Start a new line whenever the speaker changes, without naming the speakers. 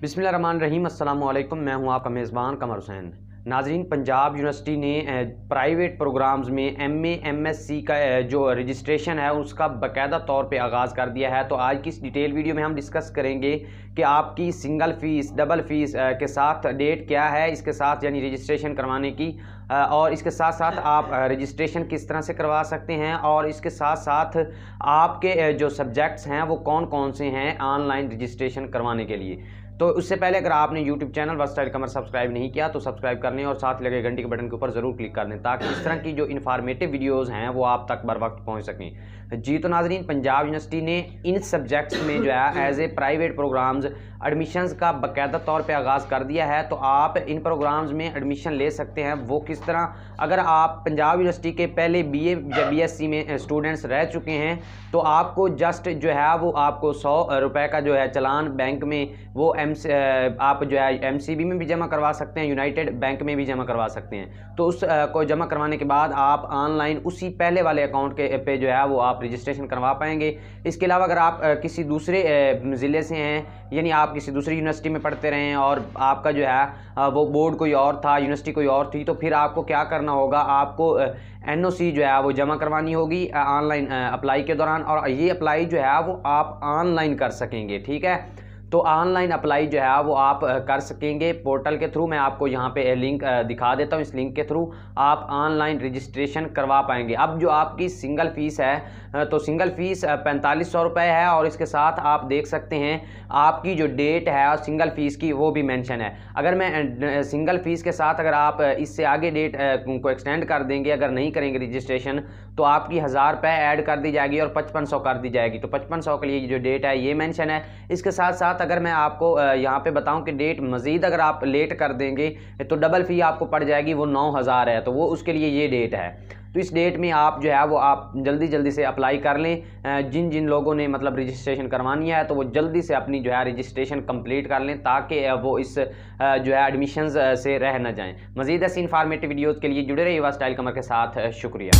बिसमान रहीम अल्लाम मैं हूं आपका मेज़बान कमर हुसैन नाजरीन पंजाब यूनिवर्सिटी ने प्राइवेट प्रोग्राम्स में M A M S C का जो रजिस्ट्रेशन है उसका बाकायदा तौर पे आगाज़ कर दिया है तो आज की इस डिटेल वीडियो में हम डिस्कस करेंगे कि आपकी सिंगल फ़ीस डबल फ़ीस के साथ डेट क्या है इसके साथ यानी रजिस्ट्रेशन करवाने की और इसके साथ साथ आप रजिस्ट्रेशन किस तरह से करवा सकते हैं और इसके साथ साथ आपके जो सब्जेक्ट्स हैं वो कौन कौन से हैं ऑनलाइन रजिस्ट्रेशन करवाने के लिए तो उससे पहले अगर आपने यूट्यूब चैनल वर्स कमर सब्सक्राइब नहीं किया तो सब्सक्राइब करने और साथ लगे घंटी के बटन के ऊपर ज़रूर क्लिक कर दें ताकि इस तरह की जो इन्फॉर्मेटिव वीडियोज़ हैं वो आप तक बर वक्त पहुँच सकें जी तो नाजरीन पंजाब यूनिवर्सिटी ने इन सब्जेक्ट्स में जो है as a private programs admissions का बाकायदा तौर पर आगाज़ कर दिया है तो आप इन प्रोग्राम्स में एडमिशन ले सकते हैं वो किस तरह अगर आप पंजाब यूनिवर्सिटी के पहले बी ए या सी में स्टूडेंट्स रह चुके हैं तो आपको जस्ट जो है वो आपको सौ रुपए का जो है चलान बैंक में वो एम एम आप जो है एम में भी जमा करवा सकते हैं यूनाइटेड बैंक में भी जमा करवा सकते हैं तो उस को जमा करवाने के बाद आप ऑनलाइन उसी पहले वाले अकाउंट के पे जो है वो आप रजिस्ट्रेशन करवा पाएंगे इसके अलावा अगर आप किसी दूसरे ज़िले से हैं यानी आप किसी दूसरी यूनिवर्सिटी में पढ़ते रहें और आपका जो है वो बोर्ड कोई और था यूनिवर्सिटी कोई और थी तो फिर आपको क्या करना होगा आपको एन जो है वो जमा करवानी होगी ऑनलाइन अप्लाई के दौरान और ये अप्लाई जो है वो आप ऑनलाइन कर सकेंगे ठीक है तो ऑनलाइन अप्लाई जो है वो आप कर सकेंगे पोर्टल के थ्रू मैं आपको यहाँ पे लिंक दिखा देता हूँ इस लिंक के थ्रू आप ऑनलाइन रजिस्ट्रेशन करवा पाएंगे अब जो आपकी सिंगल फ़ीस है तो सिंगल फ़ीस पैंतालीस सौ रुपये है और इसके साथ आप देख सकते हैं आपकी जो डेट है और सिंगल फ़ीस की वो भी मैंशन है अगर मैं सिंगल फ़ीस के साथ अगर आप इससे आगे डेट को एक्सटेंड कर देंगे अगर नहीं करेंगे रजिस्ट्रेशन तो आपकी हज़ार रुपये ऐड कर दी जाएगी और पचपन सौ कर दी जाएगी तो पचपन सौ के लिए जो डेट है ये मैंशन है इसके साथ साथ साथ अगर मैं आपको यहाँ पे बताऊँ कि डेट मज़ीद अगर आप लेट कर देंगे तो डबल फ़ी आपको पड़ जाएगी वो नौ हज़ार है तो वो उसके लिए ये डेट है तो इस डेट में आप जो है वो आप जल्दी जल्दी से अप्लाई कर लें जिन जिन लोगों ने मतलब रजिस्ट्रेशन करवानी है तो वो जल्दी से अपनी जो है रजिस्ट्रेशन कंप्लीट कर लें ताकि वो इस जो है एडमिशन से रह ना जाएँ मज़ीद ऐसी इन्फॉर्मेटिव वीडियोज़ के लिए जुड़े रहिए युवा स्टाइल कमर के साथ शुक्रिया